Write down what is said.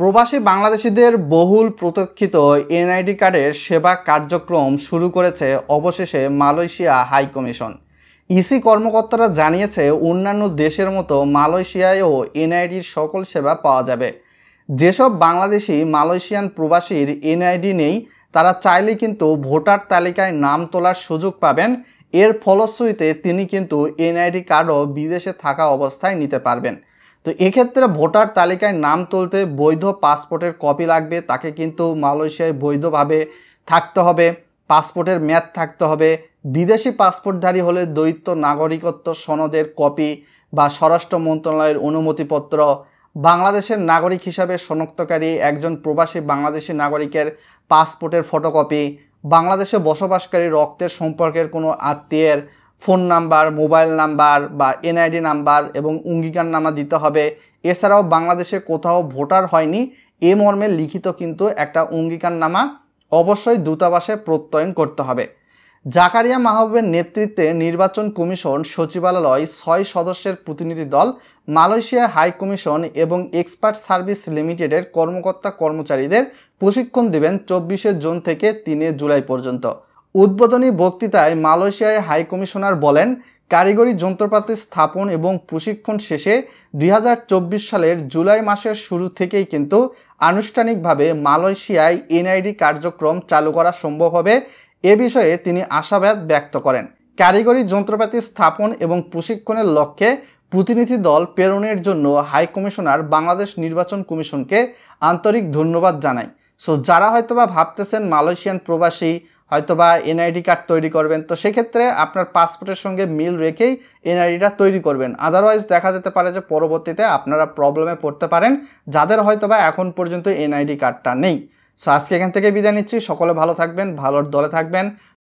প্রবাসী বাংলাদেশিদের বহুল প্রতীক্ষিত এনআইডি কার্ডের সেবা কার্যক্রম শুরু করেছে অবশেষে মালয়েশিয়া হাই কমিশন ইসি কর্মকর্তারা জানিয়েছে অন্যান্য দেশের মতো মালয়েশিয়ায়ও এনআইডির সকল সেবা পাওয়া যাবে যেসব বাংলাদেশি মালয়েশিয়ান প্রবাসীর এনআইডি নেই তারা চাইলে কিন্তু ভোটার তালিকায় নাম তোলার সুযোগ পাবেন এর ফলশ্রুতিতে তিনি কিন্তু এনআইডি কার্ডও বিদেশে থাকা অবস্থায় নিতে পারবেন তো এক্ষেত্রে ভোটার তালিকায় নাম তুলতে বৈধ পাসপোর্টের কপি লাগবে তাকে কিন্তু মালয়েশিয়ায় বৈধভাবে থাকতে হবে পাসপোর্টের ম্যাদ থাকতে হবে বিদেশি পাসপোর্টধারী হলে দ্বৈত নাগরিকত্ব সনদের কপি বা স্বরাষ্ট্র মন্ত্রণালয়ের অনুমতিপত্র বাংলাদেশের নাগরিক হিসাবে শনাক্তকারী একজন প্রবাসী বাংলাদেশি নাগরিকের পাসপোর্টের ফটোকপি বাংলাদেশে বসবাসকারী রক্তের সম্পর্কের কোনো আত্মীয়ের ফোন নাম্বার মোবাইল নাম্বার বা এনআইডি নাম্বার এবং অঙ্গীকার নামা দিতে হবে এছাড়াও বাংলাদেশে কোথাও ভোটার হয়নি এ মর্মে লিখিত কিন্তু একটা অঙ্গীকার নামা অবশ্যই দূতাবাসে প্রত্যয়ন করতে হবে জাকারিয়া মাহবুবের নেতৃত্বে নির্বাচন কমিশন সচিবালয় ছয় সদস্যের প্রতিনিধি দল মালয়েশিয়া হাই কমিশন এবং এক্সপার্ট সার্ভিস লিমিটেডের কর্মকর্তা কর্মচারীদের প্রশিক্ষণ দেবেন চব্বিশে জুন থেকে তিনে জুলাই পর্যন্ত উদ্বোধনী বক্তৃতায় মালয়েশিয়ায় হাই কমিশনার বলেন কারিগরি যন্ত্রপাতি স্থাপন এবং প্রশিক্ষণ শেষে দুই সালের জুলাই মাসের শুরু থেকেই কিন্তু আনুষ্ঠানিকভাবে মালয়েশিয়ায় এনআইডি কার্যক্রম চালু করা সম্ভব হবে এ বিষয়ে তিনি আশাবাদ ব্যক্ত করেন কারিগরি যন্ত্রপাতি স্থাপন এবং প্রশিক্ষণের লক্ষ্যে প্রতিনিধি দল প্রেরণের জন্য হাই কমিশনার বাংলাদেশ নির্বাচন কমিশনকে আন্তরিক ধন্যবাদ জানায় সো যারা হয়তোবা ভাবতেছেন মালয়েশিয়ান প্রবাসী হয়তো বা এনআইডি কার্ড তৈরি করবেন তো সেক্ষেত্রে আপনার পাসপোর্টের সঙ্গে মিল রেখেই এনআইডিটা তৈরি করবেন আদারওয়াইজ দেখা যেতে পারে যে পরবর্তীতে আপনারা প্রবলেমে পড়তে পারেন যাদের হয়তো বা এখন পর্যন্ত এনআইডি কার্ডটা নেই সো আজকে এখান থেকে বিদায় নিচ্ছি সকলে ভালো থাকবেন ভালোর দলে থাকবেন